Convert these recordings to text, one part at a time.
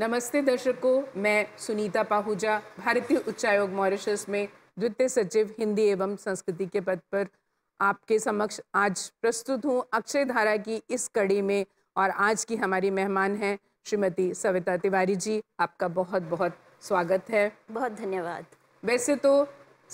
नमस्ते दर्शकों मैं सुनीता पाहुजा भारतीय उच्चायोग मॉरिशस में द्वितीय सचिव हिंदी एवं संस्कृति के पद पर आपके समक्ष आज प्रस्तुत हूँ अक्षय धारा की इस कड़ी में और आज की हमारी मेहमान हैं श्रीमती सविता तिवारी जी आपका बहुत बहुत स्वागत है बहुत धन्यवाद वैसे तो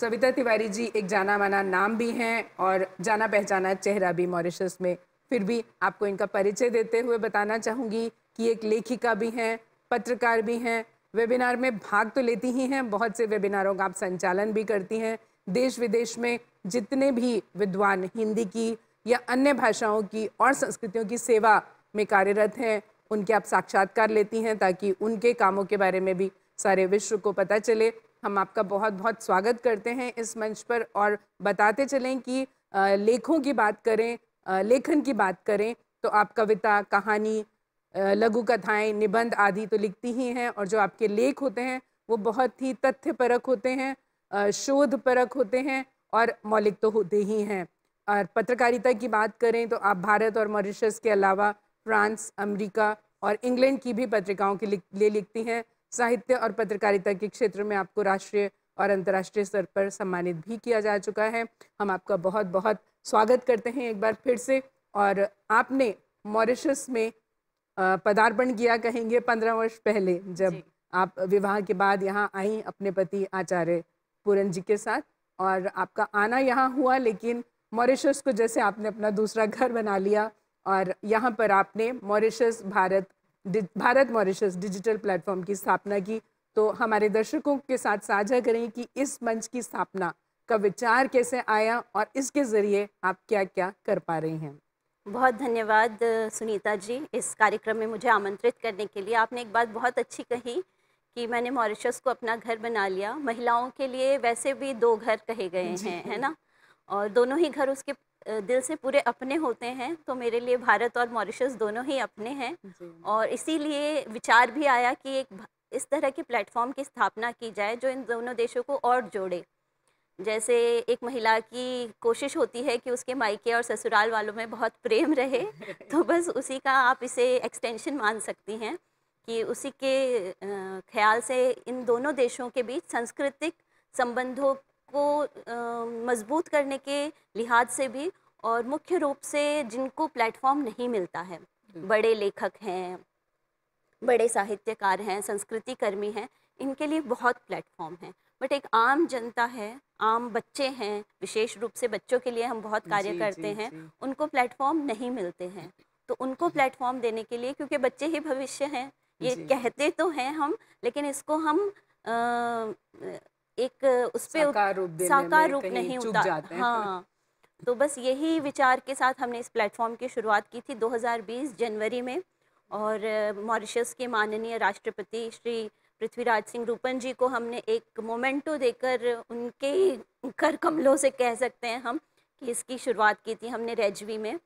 सविता तिवारी जी एक जाना माना नाम भी हैं और जाना पहचाना चेहरा भी मॉरिशस में फिर भी आपको इनका परिचय देते हुए बताना चाहूँगी कि एक लेखिका भी हैं पत्रकार भी हैं वेबिनार में भाग तो लेती ही हैं बहुत से वेबिनारों का आप संचालन भी करती हैं देश विदेश में जितने भी विद्वान हिंदी की या अन्य भाषाओं की और संस्कृतियों की सेवा में कार्यरत हैं उनके आप साक्षात्कार लेती हैं ताकि उनके कामों के बारे में भी सारे विश्व को पता चले हम आपका बहुत बहुत स्वागत करते हैं इस मंच पर और बताते चलें कि लेखों की बात करें लेखन की बात करें तो आप कविता कहानी लघु कथाएं निबंध आदि तो लिखती ही हैं और जो आपके लेख होते हैं वो बहुत ही तथ्य परक होते हैं शोध परक होते हैं और मौलिक तो होते ही हैं और पत्रकारिता की बात करें तो आप भारत और मॉरिशस के अलावा फ्रांस अमेरिका और इंग्लैंड की भी पत्रिकाओं के लिए लिखती हैं साहित्य और पत्रकारिता के क्षेत्र में आपको राष्ट्रीय और अंतर्राष्ट्रीय स्तर पर सम्मानित भी किया जा चुका है हम आपका बहुत बहुत स्वागत करते हैं एक बार फिर से और आपने मॉरिशस में पदार्पण किया कहेंगे पंद्रह वर्ष पहले जब आप विवाह के बाद यहाँ आई अपने पति आचार्य पूरन जी के साथ और आपका आना यहाँ हुआ लेकिन मॉरिशस को जैसे आपने अपना दूसरा घर बना लिया और यहाँ पर आपने Mauritius Bharat Bharat Mauritius digital platform की स्थापना की तो हमारे दर्शकों के साथ साझा करें कि इस मंच की स्थापना का विचार कैसे आया और इसके ज़रिए आप क्या क्या कर पा रहे हैं बहुत धन्यवाद सुनीता जी इस कार्यक्रम में मुझे आमंत्रित करने के लिए आपने एक बात बहुत अच्छी कही कि मैंने मॉरिशस को अपना घर बना लिया महिलाओं के लिए वैसे भी दो घर कहे गए हैं है ना और दोनों ही घर उसके दिल से पूरे अपने होते हैं तो मेरे लिए भारत और मॉरिशस दोनों ही अपने हैं और इसीलिए विचार भी आया कि एक इस तरह के प्लेटफॉर्म की स्थापना की जाए जो इन दोनों देशों को और जोड़े जैसे एक महिला की कोशिश होती है कि उसके मायके और ससुराल वालों में बहुत प्रेम रहे तो बस उसी का आप इसे एक्सटेंशन मान सकती हैं कि उसी के ख्याल से इन दोनों देशों के बीच सांस्कृतिक संबंधों को मजबूत करने के लिहाज से भी और मुख्य रूप से जिनको प्लेटफॉर्म नहीं मिलता है बड़े लेखक हैं बड़े साहित्यकार हैं संस्कृति कर्मी हैं इनके लिए बहुत प्लेटफॉर्म हैं बट एक आम जनता है आम बच्चे हैं विशेष रूप से बच्चों के लिए हम बहुत कार्य जी, करते जी, हैं जी. उनको प्लेटफॉर्म नहीं मिलते हैं तो उनको प्लेटफॉर्म देने के लिए क्योंकि बच्चे ही भविष्य हैं ये कहते तो हैं हम लेकिन इसको हम आ, एक उस पर साकार रूप, साकार रूप नहीं उतार हाँ तो बस यही विचार के साथ हमने इस प्लेटफॉर्म की शुरुआत की थी 2020 जनवरी में और मॉरिशस के माननीय राष्ट्रपति श्री पृथ्वीराज सिंह रूपन जी को हमने एक मोमेंटो देकर उनके ही कर कमलों से कह सकते हैं हम कि इसकी शुरुआत की थी हमने रेजवी में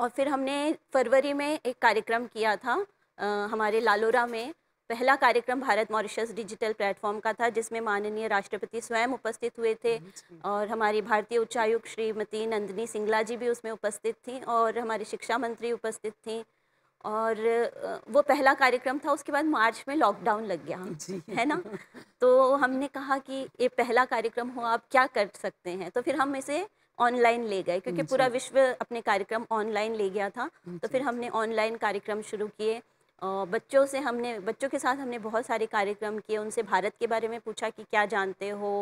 और फिर हमने फरवरी में एक कार्यक्रम किया था आ, हमारे लालोरा में पहला कार्यक्रम भारत मॉरिशस डिजिटल प्लेटफॉर्म का था जिसमें माननीय राष्ट्रपति स्वयं उपस्थित हुए थे हम्म, और हमारी भारतीय उच्चायुक्त श्रीमती नंदनी सिंगला जी भी उसमें उपस्थित थी और हमारी शिक्षा मंत्री उपस्थित थी और वो पहला कार्यक्रम था उसके बाद मार्च में लॉकडाउन लग गया है ना तो हमने कहा कि ये पहला कार्यक्रम हो आप क्या कर सकते हैं तो फिर हम इसे ऑनलाइन ले गए क्योंकि पूरा विश्व अपने कार्यक्रम ऑनलाइन ले गया था तो फिर हमने ऑनलाइन कार्यक्रम शुरू किए बच्चों से हमने बच्चों के साथ हमने बहुत सारे कार्यक्रम किए उनसे भारत के बारे में पूछा कि क्या जानते हो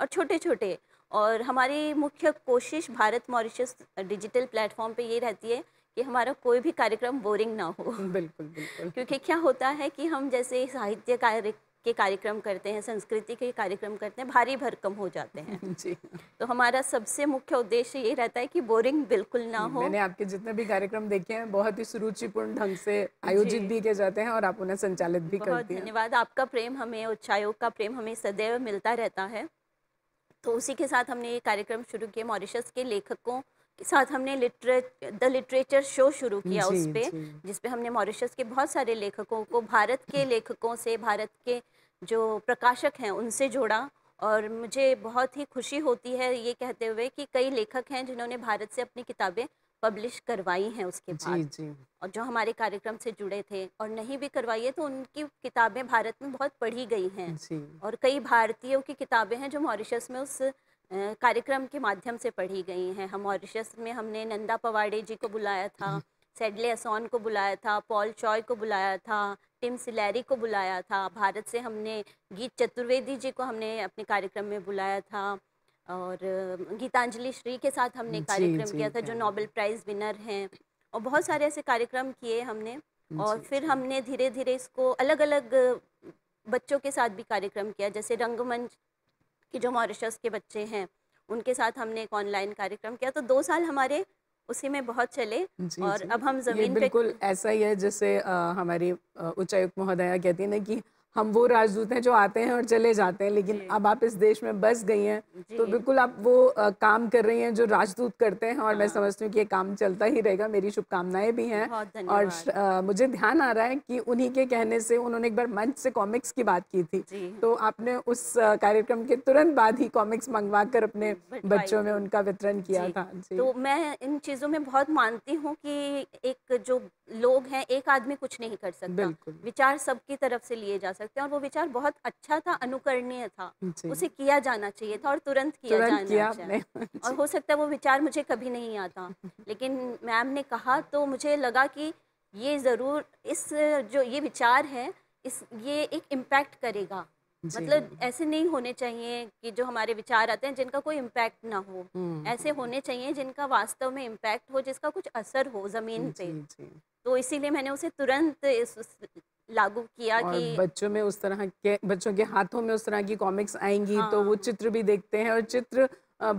और छोटे छोटे और हमारी मुख्य कोशिश भारत मॉरिशस डिजिटल प्लेटफॉर्म पे ये रहती है कि हमारा कोई भी कार्यक्रम बोरिंग ना हो बिल्कुल बिल्कुल क्योंकि क्या होता है कि हम जैसे साहित्य कार्य के कार्यक्रम करते हैं संस्कृति के कार्यक्रम करते हैं भारी भरकम हो जाते हैं जी तो हमारा सबसे मुख्य उद्देश्य ये रहता है कि बोरिंग बिल्कुल ना हो मैंने आपके जितने भी कार्यक्रम देखे हैं बहुत ही सुरुचिपूर्ण ढंग से आयोजित भी किए जाते हैं और आप उन्हें संचालित भी करते हैं धन्यवाद आपका प्रेम हमें उच्चायोग का प्रेम हमें सदैव मिलता रहता है तो उसी के साथ हमने ये कार्यक्रम शुरू किए मॉरिशस के लेखकों के साथ हमने लिटरेच द लिटरेचर शो शुरू किया उस पर जिसपे हमने मॉरिशस के बहुत सारे लेखकों को भारत के लेखकों से भारत के जो प्रकाशक हैं उनसे जोड़ा और मुझे बहुत ही खुशी होती है ये कहते हुए कि कई लेखक हैं जिन्होंने भारत से अपनी किताबें पब्लिश करवाई हैं उसके बाद जी, जी। और जो हमारे कार्यक्रम से जुड़े थे और नहीं भी करवाई है तो उनकी किताबें भारत में बहुत पढ़ी गई हैं और कई भारतीयों की किताबें हैं जो मॉरिशस में उस कार्यक्रम के माध्यम से पढ़ी गई हैं हम मॉरिशस में हमने नंदा पवाड़े जी को बुलाया था हम्म। सेडले असौन को बुलाया था पॉल चॉय को बुलाया था टिम सिलैरी को बुलाया था भारत से हमने गीत चतुर्वेदी जी को हमने अपने कार्यक्रम में बुलाया था और गीतांजलि श्री के साथ हमने कार्यक्रम किया था जो नोबेल प्राइज़ विनर हैं और बहुत सारे ऐसे कार्यक्रम किए हमने और फिर हमने धीरे धीरे इसको अलग अलग बच्चों के साथ भी कार्यक्रम किया जैसे रंगमंच कि जो मॉरिशस के बच्चे हैं उनके साथ हमने एक ऑनलाइन कार्यक्रम किया तो दो साल हमारे उसी में बहुत चले जी, और जी, अब हम जमीन बिल्कुल पे... ऐसा ही है जैसे हमारी उच्चायुक्त महोदया कहती है ना कि हम वो राजदूत हैं जो आते हैं और चले जाते हैं लेकिन अब आप इस देश में बस गई हैं तो बिल्कुल आप वो आ, काम कर रही हैं जो राजदूत करते हैं और मैं हाँ। समझती हूँ कि ये काम चलता ही रहेगा मेरी शुभकामनाएं भी हैं और आ, मुझे ध्यान आ रहा है कि उन्हीं के कहने से उन्होंने एक बार मंच से कॉमिक्स की बात की थी तो आपने उस कार्यक्रम के तुरंत बाद ही कॉमिक्स मंगवा कर अपने हम्म, बच्चों में उनका वितरण किया था तो मैं इन चीज़ों में बहुत मानती हूँ कि एक जो लोग हैं एक आदमी कुछ नहीं कर सकता विचार सबकी तरफ से लिए जा सकते सकते हैं और वो विचार बहुत अच्छा था अनुकरणीय था उसे किया जाना चाहिए था और तुरंत किया तुरंत जाना किया चाहिए और हो सकता है वो विचार मुझे कभी नहीं आता लेकिन मैम ने कहा तो मुझे लगा कि ये ज़रूर इस जो ये विचार है इस ये एक इम्पैक्ट करेगा मतलब ऐसे नहीं होने चाहिए कि जो हमारे विचार आते हैं जिनका कोई इम्पैक्ट ना हो हम्म। ऐसे होने चाहिए जिनका वास्तव में इम्पैक्ट हो जिसका कुछ असर हो ज़मीन पे जी, जी। तो इसीलिए मैंने उसे तुरंत लागू किया कि बच्चों में उस तरह के बच्चों के हाथों में उस तरह की कॉमिक्स आएंगी हाँ। तो वो हाँ। चित्र भी देखते हैं और चित्र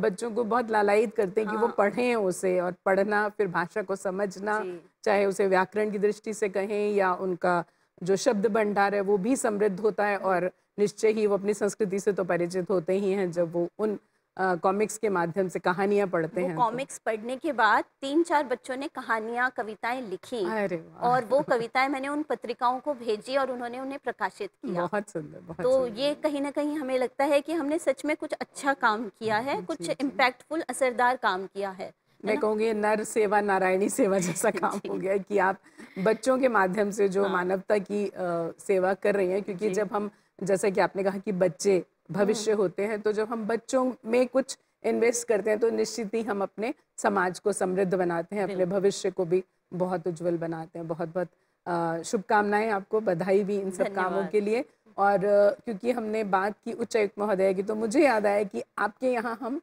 बच्चों को बहुत लालायित करते हैं कि हाँ। वो पढ़ें उसे और पढ़ना फिर भाषा को समझना चाहे उसे व्याकरण की दृष्टि से कहें या उनका जो शब्द भंडार है वो भी समृद्ध होता है हाँ। और निश्चय ही वो अपनी संस्कृति से तो परिचित होते ही हैं जब वो उन कॉमिक्स के माध्यम से कहानियां पढ़ते हैं तो। कॉमिक्स तो। पढ़ने के बाद तीन चार बच्चों ने कहानियां कविताएं लिखी अरे और वो कविताएं मैंने उन पत्रिकाओं को भेजी और उन्होंने उन्हें प्रकाशित किया बहुत सुंदर बहुत तो सुन्दर। ये कहीं ना कहीं हमें लगता है कि हमने सच में कुछ अच्छा काम किया है कुछ इम्पैक्टफुल असरदार काम किया है मैं कहूँगी नर सेवा नारायणी सेवा जैसा काम हो गया कि आप बच्चों के माध्यम से जो हाँ। मानवता की सेवा कर रही हैं क्योंकि जब हम जैसा कि आपने कहा कि बच्चे भविष्य हम्म। होते हैं तो जब हम बच्चों में कुछ इन्वेस्ट करते हैं तो निश्चित ही हम अपने समाज को समृद्ध बनाते हैं अपने भविष्य को भी बहुत उज्जवल बनाते हैं बहुत बहुत शुभकामनाएं आपको बधाई भी इन सब कामों के लिए और क्योंकि हमने बात की उच्चायुक्त महोदय की तो मुझे याद आया कि आपके यहाँ हम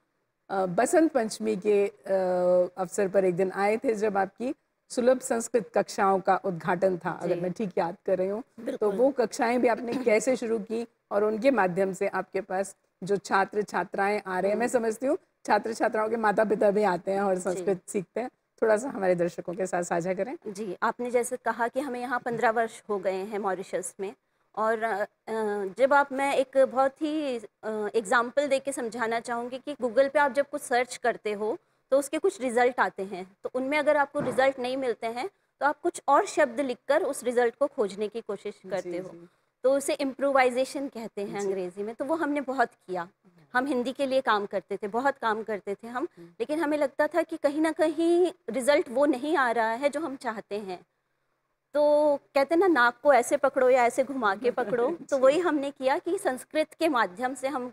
बसंत पंचमी के अवसर पर एक दिन आए थे जब आपकी सुलभ संस्कृत कक्षाओं का उद्घाटन था अगर मैं ठीक याद कर रही हूँ तो वो कक्षाएं भी आपने कैसे शुरू की और उनके माध्यम से आपके पास जो छात्र छात्राएं आ रहे हैं मैं हम्म। समझती हूँ छात्र छात्राओं के माता पिता भी आते हैं और संस्कृत सीखते हैं थोड़ा सा हमारे दर्शकों के साथ साझा करें जी आपने जैसे कहा कि हमें यहाँ पंद्रह वर्ष हो गए हैं मॉरिशस में और जब आप मैं एक बहुत ही एग्जाम्पल दे के समझाना चाहूँगी कि गूगल पे आप जब कुछ सर्च करते हो तो उसके कुछ रिज़ल्ट आते हैं तो उनमें अगर आपको रिज़ल्ट नहीं मिलते हैं तो आप कुछ और शब्द लिखकर उस रिज़ल्ट को खोजने की कोशिश करते जी, हो जी. तो उसे इम्प्रोवाइजेशन कहते हैं अंग्रेज़ी में तो वो हमने बहुत किया हम्म। हम हिंदी के लिए काम करते थे बहुत काम करते थे हम हम्म। लेकिन हमें लगता था कि कहीं ना कहीं रिज़ल्ट वो नहीं आ रहा है जो हम चाहते हैं तो कहते ना नाक को ऐसे पकड़ो या ऐसे घुमा के पकड़ो तो वही हमने किया कि संस्कृत के माध्यम से हम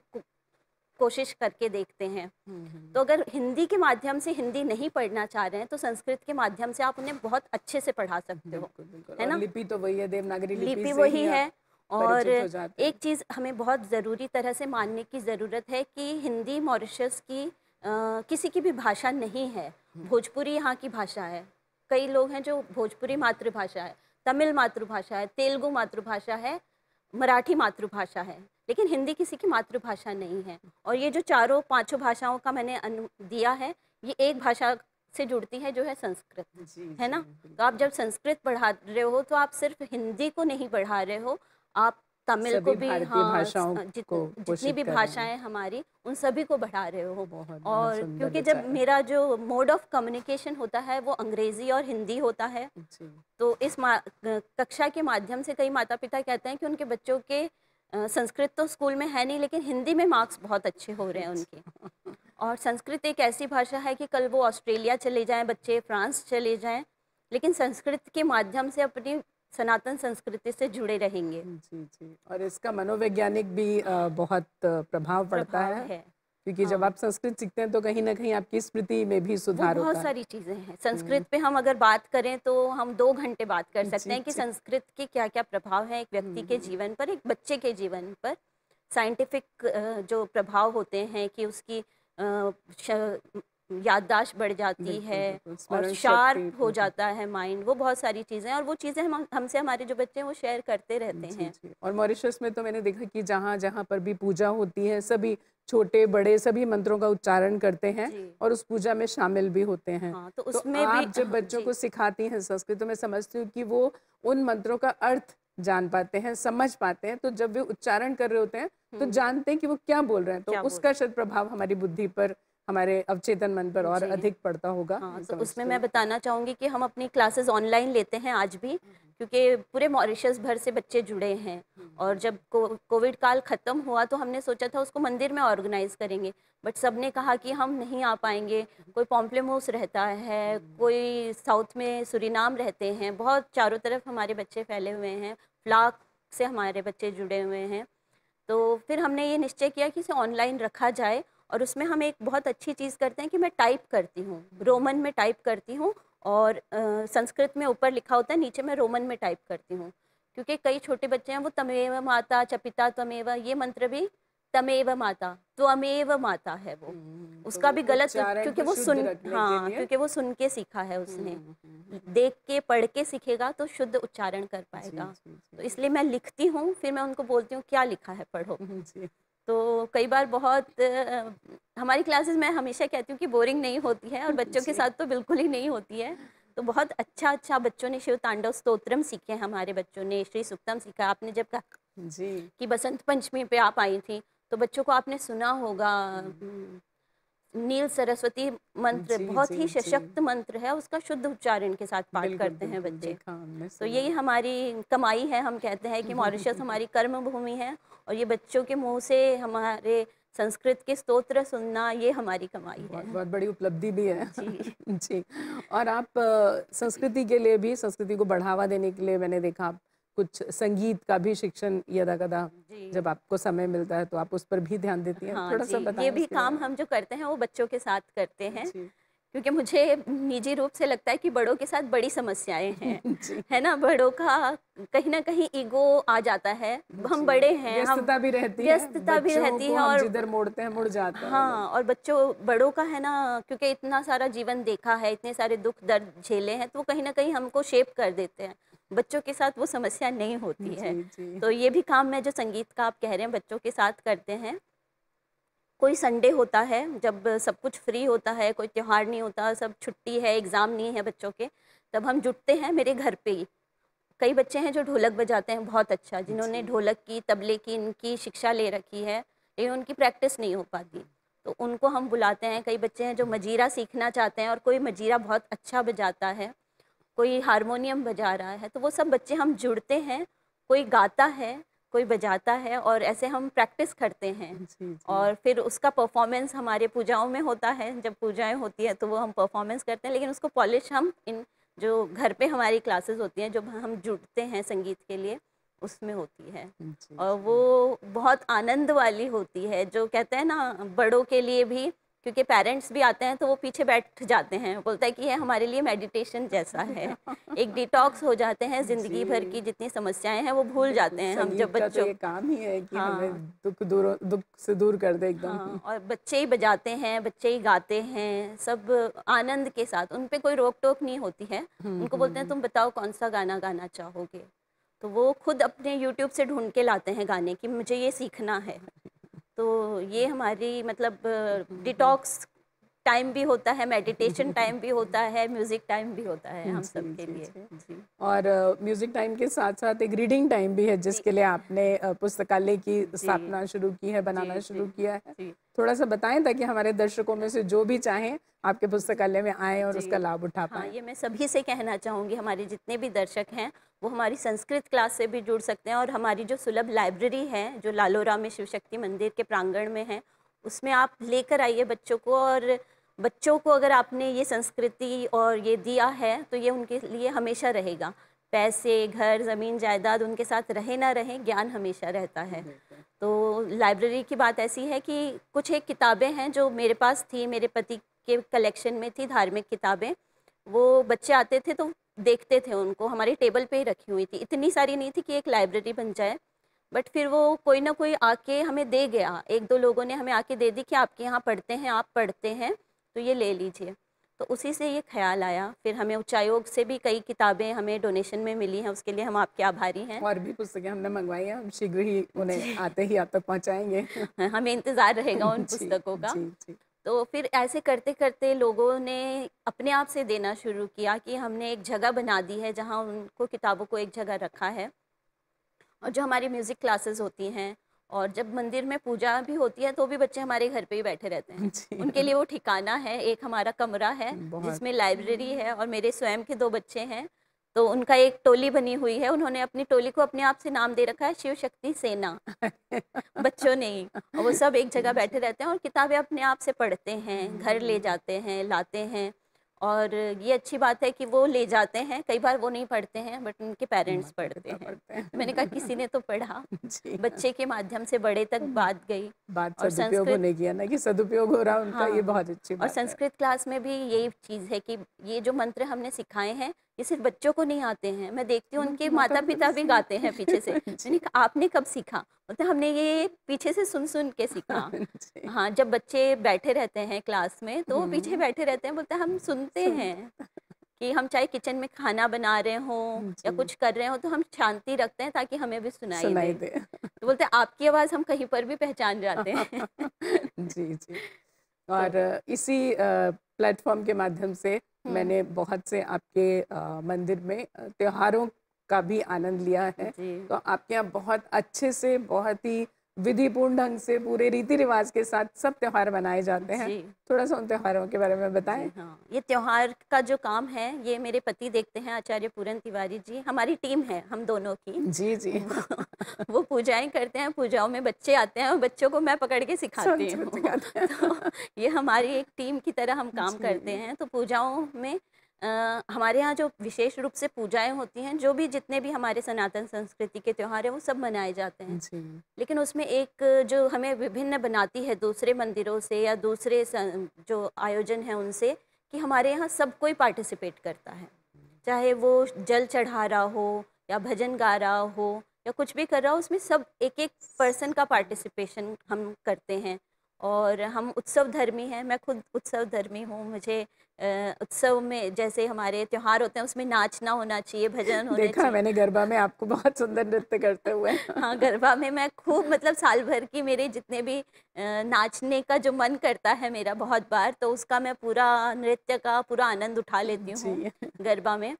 कोशिश करके देखते हैं हम्म, तो अगर हिंदी के माध्यम से हिंदी नहीं पढ़ना चाह रहे हैं तो संस्कृत के माध्यम से आप उन्हें बहुत अच्छे से पढ़ा सकते हो है ना लिपि तो वही है देवनागरी लिपि वही है और एक चीज़ हमें बहुत ज़रूरी तरह से मानने की ज़रूरत है कि हिंदी मॉरिशस की आ, किसी की भी भाषा नहीं है हम्म। भोजपुरी यहाँ की भाषा है कई लोग हैं जो भोजपुरी मातृभाषा है तमिल मातृभाषा है तेलुगु मातृभाषा है मराठी मातृभाषा है लेकिन हिंदी किसी की मातृभाषा नहीं है और ये जो चारों पांचों भाषाओं का मैंने अनु दिया है ये एक भाषा से जुड़ती है जो है संस्कृत जी, है ना जी, तो आप जब संस्कृत पढ़ा रहे हो तो आप सिर्फ हिंदी को नहीं पढ़ा रहे हो आप तमिल को भी हाँ जित, को जितनी भी भाषाएं हमारी उन सभी को बढ़ा रहे हो और क्योंकि जब मेरा जो मोड ऑफ कम्युनिकेशन होता है वो अंग्रेजी और हिंदी होता है तो इस कक्षा के माध्यम से कई माता पिता कहते हैं कि उनके बच्चों के संस्कृत तो स्कूल में है नहीं लेकिन हिंदी में मार्क्स बहुत अच्छे हो रहे हैं अच्छा। उनके और संस्कृत एक ऐसी भाषा है कि कल वो ऑस्ट्रेलिया चले जाएं बच्चे फ्रांस चले जाएं लेकिन संस्कृत के माध्यम से अपनी सनातन संस्कृति से जुड़े रहेंगे जी जी और इसका मनोवैज्ञानिक भी बहुत प्रभाव पड़ता है, है। क्योंकि हाँ। जब आप संस्कृत सीखते हैं तो कहीं ना कहीं आपकी स्मृति में भी सुधार होता है बहुत सारी चीजें हैं हम्म। संस्कृत पे हम अगर बात करें तो हम दो घंटे बात कर सकते हैं कि संस्कृत के क्या क्या प्रभाव है एक व्यक्ति के हम्म। जीवन पर एक बच्चे के जीवन पर साइंटिफिक जो प्रभाव होते हैं कि उसकी याददाश्त बढ़ जाती है और शार्प हो जाता है माइंड वो बहुत सारी चीज़ें और वो चीज़ें हम हमसे हमारे जो बच्चे हैं वो शेयर करते रहते हैं और मॉरिशस में तो मैंने देखा कि जहाँ जहाँ पर भी पूजा होती है सभी छोटे बड़े सभी मंत्रों का उच्चारण करते हैं और उस पूजा में शामिल भी होते हैं हाँ, तो, तो उसमें तो आप जब बच्चों को सिखाती हैं संस्कृत तो मैं समझती हूँ कि वो उन मंत्रों का अर्थ जान पाते हैं समझ पाते हैं तो जब वे उच्चारण कर रहे होते हैं तो जानते हैं कि वो क्या बोल रहे हैं तो उसका शायद प्रभाव हमारी बुद्धि पर हमारे अवचेतन मन पर और अधिक पड़ता होगा हाँ, तो उसमें मैं बताना चाहूँगी कि हम अपनी क्लासेस ऑनलाइन लेते हैं आज भी क्योंकि पूरे मॉरिशस भर से बच्चे जुड़े हैं और जब कोविड काल ख़त्म हुआ तो हमने सोचा था उसको मंदिर में ऑर्गेनाइज करेंगे बट सब ने कहा कि हम नहीं आ पाएंगे कोई पॉम्पलेमोस रहता है कोई साउथ में सुरीनाम रहते हैं बहुत चारों तरफ हमारे बच्चे फैले हुए हैं फ्लाक से हमारे बच्चे जुड़े हुए हैं तो फिर हमने ये निश्चय किया कि इसे ऑनलाइन रखा जाए और उसमें हम एक बहुत अच्छी चीज़ करते हैं कि मैं टाइप करती हूँ रोमन में टाइप करती हूँ और संस्कृत में ऊपर लिखा होता है नीचे मैं रोमन में टाइप करती हूँ क्योंकि कई छोटे बच्चे हैं वो तमेव माता चपिता तमेव ये मंत्र भी तमेव माता त्वमेव माता है वो हम्म, तो उसका भी गलत क्योंकि वो सुन हाँ क्योंकि वो सुन के सीखा है उसने हम्म, हम्म, देख के पढ़ के सीखेगा तो शुद्ध उच्चारण कर पाएगा तो इसलिए मैं लिखती हूँ फिर मैं उनको बोलती हूँ क्या लिखा है पढ़ो तो कई बार बहुत हमारी क्लासेस मैं हमेशा कहती हूँ कि बोरिंग नहीं होती है और बच्चों के साथ तो बिल्कुल ही नहीं होती है तो बहुत अच्छा अच्छा बच्चों ने शिव तांडव स्तोत्रम सीखे हमारे बच्चों ने श्री सुक्तम सीखा आपने जब कहा जी कि बसंत पंचमी पे आप आई थी तो बच्चों को आपने सुना होगा हम्म। नील सरस्वती मंत्र जी, बहुत जी, ही सशक्त मंत्र है उसका शुद्ध उच्चारण के साथ पाठ करते हैं बच्चे तो यही हमारी कमाई है हम कहते हैं कि मॉरिशस हमारी कर्म भूमि है और ये बच्चों के मुंह से हमारे संस्कृत के स्तोत्र सुनना ये हमारी कमाई है बहुत, बहुत बड़ी उपलब्धि भी है जी जी और आप संस्कृति के लिए भी संस्कृति को बढ़ावा देने के लिए मैंने देखा आप कुछ संगीत का भी शिक्षण यदा कदा जब आपको समय मिलता है तो आप उस पर भी ध्यान देती हैं हाँ, थोड़ा सा बताएं ये भी काम हम जो करते हैं वो बच्चों के साथ करते हैं क्योंकि मुझे निजी रूप से लगता है कि बड़ों के साथ बड़ी समस्याएं हैं है ना बड़ों का कहीं ना कहीं ईगो आ जाता है हम बड़े हैं व्यस्तता भी रहती है व्यस्तता भी रहती है और जिधर मोड़ते हैं मुड़ जाते हैं हाँ और बच्चों बड़ों का है ना क्योंकि इतना सारा जीवन देखा है इतने सारे दुख दर्द झेले हैं तो कहीं ना कहीं हमको शेप कर देते हैं बच्चों के साथ वो समस्या नहीं होती जी, है जी। तो ये भी काम मैं जो संगीत का आप कह रहे हैं बच्चों के साथ करते हैं कोई संडे होता है जब सब कुछ फ्री होता है कोई त्यौहार नहीं होता सब छुट्टी है एग्ज़ाम नहीं है बच्चों के तब हम जुटते हैं मेरे घर पे ही कई बच्चे हैं जो ढोलक बजाते हैं बहुत अच्छा जिन्होंने ढोलक की तबले की इनकी शिक्षा ले रखी है लेकिन उनकी प्रैक्टिस नहीं हो पाती तो उनको हम बुलाते हैं कई बच्चे हैं जो मजीरा सीखना चाहते हैं और कोई मजीरा बहुत अच्छा बजाता है कोई हारमोनियम बजा रहा है तो वो सब बच्चे हम जुड़ते हैं कोई गाता है कोई बजाता है और ऐसे हम प्रैक्टिस करते हैं जी, जी। और फिर उसका परफॉर्मेंस हमारे पूजाओं में होता है जब पूजाएं होती है तो वो हम परफॉर्मेंस करते हैं लेकिन उसको पॉलिश हम इन जो घर पे हमारी क्लासेस होती हैं जब हम जुड़ते हैं संगीत के लिए उसमें होती है और वो बहुत आनंद वाली होती है जो कहते हैं ना बड़ों के लिए भी क्योंकि पेरेंट्स भी आते हैं तो वो पीछे बैठ जाते हैं बोलता है कि ये हमारे लिए मेडिटेशन जैसा है एक डिटॉक्स हो जाते हैं ज़िंदगी भर की जितनी समस्याएं हैं वो भूल जाते हैं हम जब बच्चों का तो काम ही है कि हाँ। हमें दुख दूर दुख से दूर कर दे एकदम हाँ। और बच्चे ही बजाते हैं बच्चे ही गाते हैं सब आनंद के साथ उन पर कोई रोक टोक नहीं होती है हम्म, उनको बोलते हैं हम्म। तुम बताओ कौन सा गाना गाना चाहोगे तो वो खुद अपने YouTube से ढूंढ के लाते हैं गाने कि मुझे ये सीखना है तो ये हमारी मतलब डिटॉक्स टाइम भी होता है मेडिटेशन टाइम भी होता है म्यूज़िक टाइम भी होता है हम सब के लिए और म्यूज़िक टाइम के साथ साथ एक रीडिंग टाइम भी है जिसके लिए आपने पुस्तकालय की स्थापना शुरू की है बनाना शुरू किया है थोड़ा सा बताएं ताकि हमारे दर्शकों में से जो भी चाहें आपके पुस्तकालय में आए और उसका लाभ उठा पाए हाँ, ये मैं सभी से कहना चाहूँगी हमारे जितने भी दर्शक हैं वो हमारी संस्कृत क्लास से भी जुड़ सकते हैं और हमारी जो सुलभ लाइब्रेरी है जो लालोरा में शिव शक्ति मंदिर के प्रांगण में है उसमें आप लेकर आइए बच्चों को और बच्चों को अगर आपने ये संस्कृति और ये दिया है तो ये उनके लिए हमेशा रहेगा पैसे घर ज़मीन जायदाद उनके साथ रहे ना रहे ज्ञान हमेशा रहता है तो लाइब्रेरी की बात ऐसी है कि कुछ एक किताबें हैं जो मेरे पास थी मेरे पति के कलेक्शन में थी धार्मिक किताबें वो बच्चे आते थे तो देखते थे उनको हमारे टेबल पे ही रखी हुई थी इतनी सारी नहीं थी कि एक लाइब्रेरी बन जाए बट फिर वो कोई ना कोई आके हमें दे गया एक दो लोगों ने हमें आके दे दी कि आपके यहाँ पढ़ते हैं आप पढ़ते हैं तो ये ले लीजिए तो उसी से ये ख्याल आया फिर हमें उच्चायोग से भी कई किताबें हमें डोनेशन में मिली हैं उसके लिए हम आपके आभारी हैं और भी पुस्तकें हमने मंगवाई हैं हम शीघ्र ही उन्हें आते ही आप तक पहुंचाएंगे हाँ, हमें इंतज़ार रहेगा उन पुस्तकों का जी, जी. तो फिर ऐसे करते करते लोगों ने अपने आप से देना शुरू किया कि हमने एक जगह बना दी है जहाँ उनको किताबों को एक जगह रखा है और जो हमारी म्यूज़िक क्लासेस होती हैं और जब मंदिर में पूजा भी होती है तो भी बच्चे हमारे घर पे ही बैठे रहते हैं उनके लिए वो ठिकाना है एक हमारा कमरा है जिसमें लाइब्रेरी हम्म। है और मेरे स्वयं के दो बच्चे हैं तो उनका एक टोली बनी हुई है उन्होंने अपनी टोली को अपने आप से नाम दे रखा है शिव शक्ति सेना बच्चों ने ही वो सब एक जगह बैठे रहते हैं और किताबें अपने आप से पढ़ते हैं घर ले जाते हैं लाते हैं और ये अच्छी बात है कि वो ले जाते हैं कई बार वो नहीं पढ़ते हैं बट उनके पेरेंट्स पढ़ते हैं मैंने कहा किसी ने तो पढ़ा हाँ। बच्चे के माध्यम से बड़े तक हम्म। बात गई बात और संस्कृत ने किया ना कि सदुपयोग हो रहा उनका हाँ, ये बहुत अच्छी बात और संस्कृत क्लास में भी यही चीज़ है कि ये जो मंत्र हमने सिखाए हैं ये सिर्फ बच्चों को नहीं आते हैं मैं देखती हूँ हाँ, उनके तो माता पिता भी गाते हैं पीछे से मैंने कहा आपने कब सीखा बोलते हमने ये पीछे से सुन सुन के सीखा हाँ जब बच्चे बैठे रहते हैं क्लास में तो वो पीछे हम्म। बैठे रहते हैं बोलते हम सुनते हैं कि हम चाहे किचन में खाना बना रहे हो या कुछ कर रहे हो तो हम शांति रखते हैं ताकि हमें भी सुनाई, सुनाई दे, दे। तो बोलते हैं आपकी आवाज़ हम कहीं पर भी पहचान जाते हैं जी जी तो और तो, इसी प्लेटफॉर्म के माध्यम से हम्म। मैंने बहुत से आपके मंदिर में त्योहारों का भी आनंद लिया है तो आपके यहाँ बहुत अच्छे से बहुत ही विधिपूर्ण ढंग से पूरे रीति रिवाज के साथ सब त्योहार मनाए जाते हैं थोड़ा सा उन त्योहारों के बारे में बताएं हाँ ये त्योहार का जो काम है ये मेरे पति देखते हैं आचार्य पूरन तिवारी जी हमारी टीम है हम दोनों की जी जी वो पूजाएं करते हैं पूजाओं में बच्चे आते हैं और बच्चों को मैं पकड़ के सिखाती हूँ तो ये हमारी एक टीम की तरह हम काम करते हैं तो पूजाओं में आ, हमारे यहाँ जो विशेष रूप से पूजाएं होती हैं जो भी जितने भी हमारे सनातन संस्कृति के त्यौहार हैं वो सब मनाए जाते हैं लेकिन उसमें एक जो हमें विभिन्न बनाती है दूसरे मंदिरों से या दूसरे जो आयोजन है उनसे कि हमारे यहाँ सब कोई पार्टिसिपेट करता है चाहे वो जल चढ़ा रहा हो या भजन गा रहा हो या कुछ भी कर रहा हो उसमें सब एक एक पर्सन का पार्टिसिपेशन हम करते हैं और हम उत्सव धर्मी हैं मैं खुद उत्सव धर्मी हूँ मुझे उत्सव में जैसे हमारे त्यौहार होते हैं उसमें नाचना होना चाहिए भजन होना देखा मैंने गरबा में आपको बहुत सुंदर नृत्य करते हुए हाँ गरबा में मैं खूब मतलब साल भर की मेरे जितने भी नाचने का जो मन करता है मेरा बहुत बार तो उसका मैं पूरा नृत्य का पूरा आनंद उठा लेती हूँ गरबा में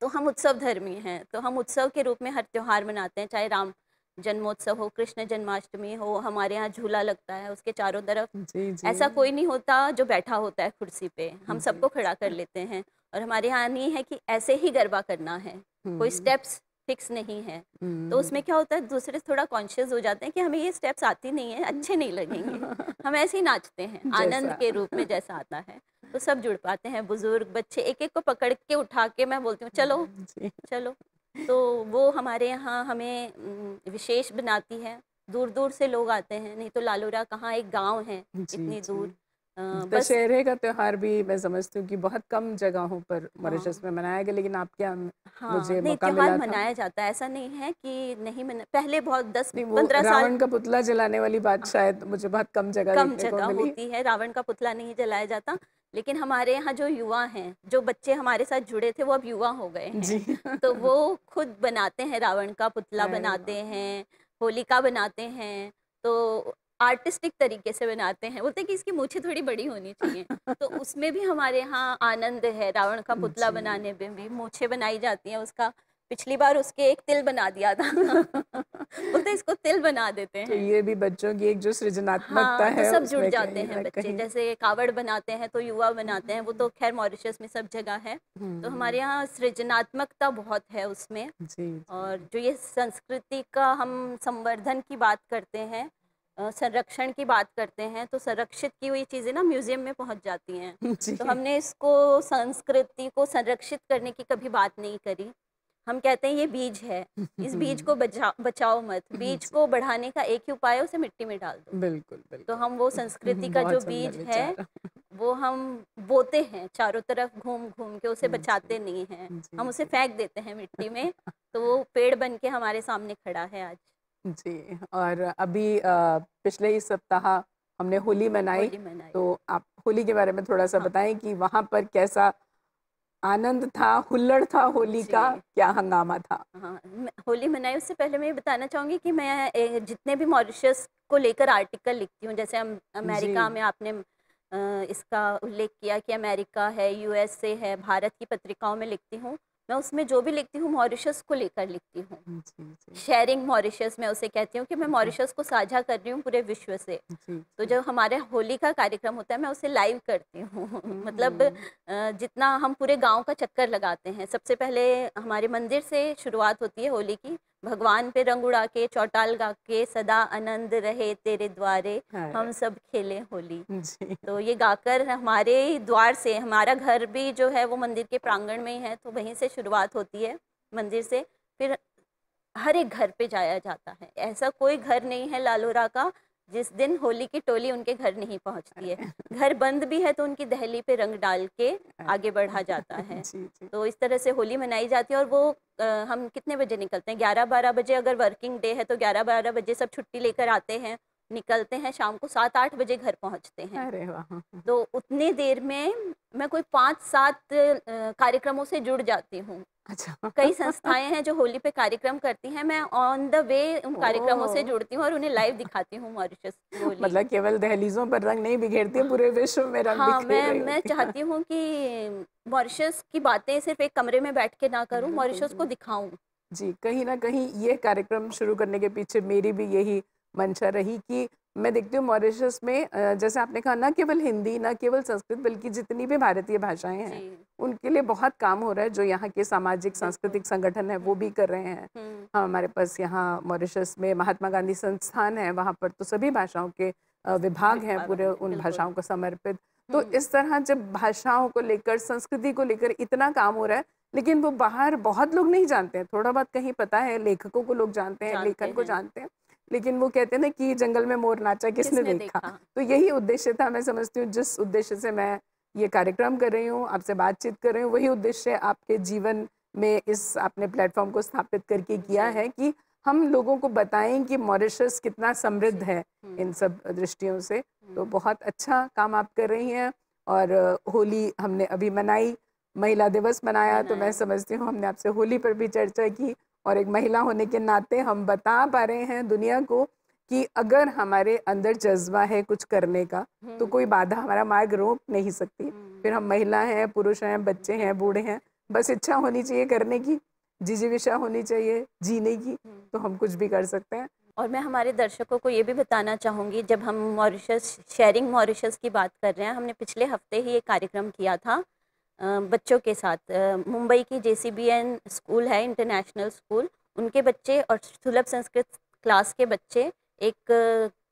तो हम उत्सव धर्मी हैं तो हम उत्सव के रूप में हर त्यौहार मनाते हैं चाहे राम जन्मोत्सव हो कृष्ण जन्माष्टमी हो हमारे यहाँ झूला लगता है उसके चारों तरफ जी, जी। ऐसा कोई नहीं होता जो बैठा होता है कुर्सी पे हम सबको खड़ा कर लेते हैं और हमारे यहाँ नहीं है कि ऐसे ही गरबा करना है कोई हम्म। स्टेप्स फिक्स नहीं है हम्म। तो उसमें क्या होता है दूसरे थोड़ा कॉन्शियस हो जाते हैं कि हमें ये स्टेप्स आती नहीं है अच्छे नहीं लगेंगे हम ऐसे ही नाचते हैं आनंद के रूप में जैसा आता है तो सब जुड़ पाते हैं बुजुर्ग बच्चे एक एक को पकड़ के उठा के मैं बोलती हूँ चलो चलो तो वो हमारे यहाँ हमें विशेष बनाती है दूर दूर से लोग आते हैं नहीं तो लालोरा कहाँ एक गांव है इतनी दूर दशहरे का त्योहार भी मैं समझती हूँ कि बहुत कम जगहों पर मॉरिशस हाँ। में मनाया गया लेकिन आपके यहाँ हाँ, मुझे मौका मिला मनाया जाता है ऐसा नहीं है कि नहीं मना पहले बहुत दस पंद्रह साल रावण का पुतला जलाने वाली बात हाँ। शायद मुझे बहुत कम जगह कम जगह होती है रावण का पुतला नहीं जलाया जाता लेकिन हमारे यहाँ जो युवा हैं जो बच्चे हमारे साथ जुड़े थे वो अब युवा हो गए हैं तो वो खुद बनाते हैं रावण का पुतला बनाते हैं होलिका बनाते हैं तो आर्टिस्टिक तरीके से बनाते हैं बोलते हैं कि इसकी मूछें थोड़ी बड़ी होनी चाहिए तो उसमें भी हमारे यहाँ आनंद है रावण का पुतला बनाने में भी मूछे बनाई जाती हैं उसका पिछली बार उसके एक तिल बना दिया था बोलते तो इसको तिल बना देते तो हैं तो ये भी बच्चों की एक जो सृजनात्मकता हाँ, तो है तो सब जुड़ जाते हैं बच्चे जैसे कावड़ बनाते हैं तो युवा बनाते हैं वो तो खैर मॉरिशस में सब जगह है तो हमारे हम्म। यहाँ सृजनात्मकता बहुत है उसमें जी, और जो ये संस्कृति का हम संवर्धन की बात करते हैं संरक्षण की बात करते हैं तो संरक्षित की हुई चीज़ें ना म्यूजियम में पहुंच जाती हैं तो हमने इसको संस्कृति को संरक्षित करने की कभी बात नहीं करी हम कहते हैं ये बीज है इस बीज को बचा बचाओ मत बीज को बढ़ाने का एक ही उपाय उसे मिट्टी में डाल दो बिल्कुल, बिल्कुल तो हम वो संस्कृति का जो बीज है वो हम बोते हैं चारों तरफ घूम घूम के उसे बचाते नहीं हैं हम उसे फेंक देते हैं मिट्टी में तो वो पेड़ बन के हमारे सामने खड़ा है आज जी और अभी पिछले ही सप्ताह हमने होली मनाई, तो आप होली के बारे में थोड़ा सा हाँ। बताएं कि वहाँ पर कैसा आनंद था हुल्लड़ था होली का क्या हंगामा था हाँ होली मनाई उससे पहले मैं ये बताना चाहूंगी कि मैं जितने भी मॉरिशस को लेकर आर्टिकल लिखती हूँ जैसे अमेरिका में आपने इसका उल्लेख किया कि अमेरिका है यूएसए है भारत की पत्रिकाओं में लिखती हूँ मैं उसमें जो भी लिखती हूँ मॉरिशस को लेकर लिखती हूँ शेयरिंग मॉरिशस मैं उसे कहती हूँ कि मैं मॉरिशस को साझा कर रही हूँ पूरे विश्व से तो जब हमारे होली का कार्यक्रम होता है मैं उसे लाइव करती हूँ मतलब हम्म। जितना हम पूरे गांव का चक्कर लगाते हैं सबसे पहले हमारे मंदिर से शुरुआत होती है होली की भगवान पे रंग उड़ा के चौटाल गा के सदा आनंद रहे तेरे द्वारे हाँ। हम सब खेले होली तो ये गाकर हमारे द्वार से हमारा घर भी जो है वो मंदिर के प्रांगण में ही है तो वहीं से शुरुआत होती है मंदिर से फिर हर एक घर पे जाया जाता है ऐसा कोई घर नहीं है लालोरा का जिस दिन होली की टोली उनके घर नहीं पहुंचती है घर बंद भी है तो उनकी दहली पे रंग डाल के अच्छा। आगे बढ़ा जाता है जी, जी। तो इस तरह से होली मनाई जाती है और वो आ, हम कितने बजे निकलते हैं ग्यारह बारह बजे अगर वर्किंग डे है तो ग्यारह बारह बजे सब छुट्टी लेकर आते हैं निकलते हैं शाम को सात आठ बजे घर पहुंचते हैं अरे हाँ, हाँ। तो उतने देर में मैं कोई पांच सात कार्यक्रमों से जुड़ जाती हूँ अच्छा कई संस्थाएं हैं जो होली पे कार्यक्रम करती हैं मैं ऑन द वे उन कार्यक्रमों से जुड़ती हूँ और उन्हें लाइव दिखाती हूँ मॉरिशस मतलब केवल दहलीजों पर रंग नहीं बिखेरती पूरे विश्व में रंग हाँ मैं मैं चाहती हूँ कि मॉरिशस की बातें सिर्फ एक कमरे में बैठ के ना करूँ मॉरिशस को दिखाऊँ जी कहीं ना कहीं ये कार्यक्रम शुरू करने के पीछे मेरी भी यही मंशा रही कि मैं देखती हूँ मॉरिशस में जैसे आपने कहा ना केवल हिंदी ना केवल संस्कृत बल्कि जितनी भी भारतीय भाषाएं हैं उनके लिए बहुत काम हो रहा है जो यहाँ के सामाजिक सांस्कृतिक संगठन है वो भी कर रहे हैं हाँ हमारे पास यहाँ मॉरिशस में महात्मा गांधी संस्थान है वहाँ पर तो सभी भाषाओं के विभाग हैं पूरे उन भाषाओं को समर्पित तो इस तरह जब भाषाओं को लेकर संस्कृति को लेकर इतना काम हो रहा है लेकिन वो बाहर बहुत लोग नहीं जानते हैं थोड़ा बहुत कहीं पता है लेखकों को लोग जानते हैं लेखन को जानते हैं लेकिन वो कहते हैं ना कि जंगल में मोर नाचा किसने, किसने देखा? देखा तो यही उद्देश्य था मैं समझती हूँ जिस उद्देश्य से मैं ये कार्यक्रम कर रही हूँ आपसे बातचीत कर रही हूँ वही उद्देश्य आपके जीवन में इस आपने प्लेटफॉर्म को स्थापित करके किया है कि हम लोगों को बताएं कि मॉरिशस कितना समृद्ध है हम्म। इन सब दृष्टियों से हम्म। तो बहुत अच्छा काम आप कर रही हैं और होली हमने अभी मनाई महिला दिवस मनाया तो मैं समझती हूँ हमने आपसे होली पर भी चर्चा की और एक महिला होने के नाते हम बता पा रहे हैं दुनिया को कि अगर हमारे अंदर जज्बा है कुछ करने का तो हम्म। कोई बाधा हमारा मार्ग रोक नहीं सकती हम्म। फिर हम महिला हैं पुरुष हैं बच्चे हैं बूढ़े हैं बस इच्छा होनी चाहिए करने की जिजीविशा होनी चाहिए जीने की हम्म। तो हम कुछ भी कर सकते हैं और मैं हमारे दर्शकों को ये भी बताना चाहूँगी जब हम मॉरिशस शेयरिंग मॉरिशस की बात कर रहे हैं हमने पिछले हफ्ते ही एक कार्यक्रम किया था बच्चों के साथ मुंबई की जे स्कूल है इंटरनेशनल स्कूल उनके बच्चे और सुलभ संस्कृत क्लास के बच्चे एक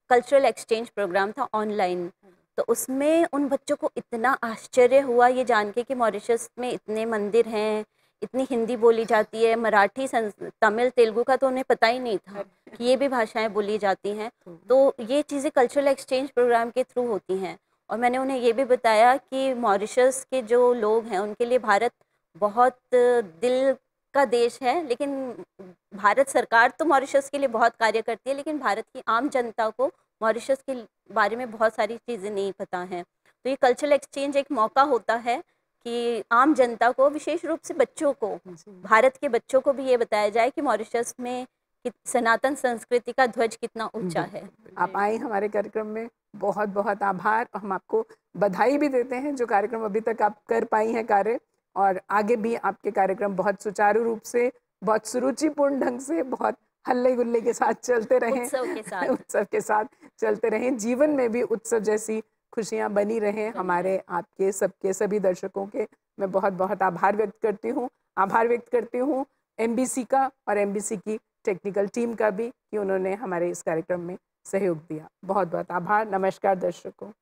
कल्चरल एक्सचेंज प्रोग्राम था ऑनलाइन तो उसमें उन बच्चों को इतना आश्चर्य हुआ ये जान के कि मॉरिशस में इतने मंदिर हैं इतनी हिंदी बोली जाती है मराठी तमिल तेलुगु का तो उन्हें पता ही नहीं था कि ये भी भाषाएं बोली जाती हैं तो ये चीज़ें कल्चरल एक्सचेंज प्रोग्राम के थ्रू होती हैं और मैंने उन्हें ये भी बताया कि मॉरिशस के जो लोग हैं उनके लिए भारत बहुत दिल का देश है लेकिन भारत सरकार तो मॉरिशस के लिए बहुत कार्य करती है लेकिन भारत की आम जनता को मॉरिशस के बारे में बहुत सारी चीज़ें नहीं पता हैं तो ये कल्चरल एक्सचेंज एक मौका होता है कि आम जनता को विशेष रूप से बच्चों को भारत के बच्चों को भी ये बताया जाए कि मॉरिशस में सनातन संस्कृति का ध्वज कितना ऊंचा है आप आए हमारे कार्यक्रम में बहुत बहुत आभार हम आपको बधाई भी देते हैं जो कार्यक्रम अभी तक आप कर पाई हैं कार्य और आगे भी आपके कार्यक्रम बहुत सुचारू रूप से बहुत सुरुचिपूर्ण ढंग से बहुत हल्ले गुल्ले के साथ चलते रहे उत्सव के साथ चलते रहे जीवन में भी उत्सव जैसी खुशियाँ बनी रहे हमारे आपके सबके सभी दर्शकों के मैं बहुत बहुत आभार व्यक्त करती हूँ आभार व्यक्त करती हूँ एम का और एम की टेक्निकल टीम का भी कि उन्होंने हमारे इस कार्यक्रम में सहयोग दिया बहुत बहुत आभार नमस्कार दर्शकों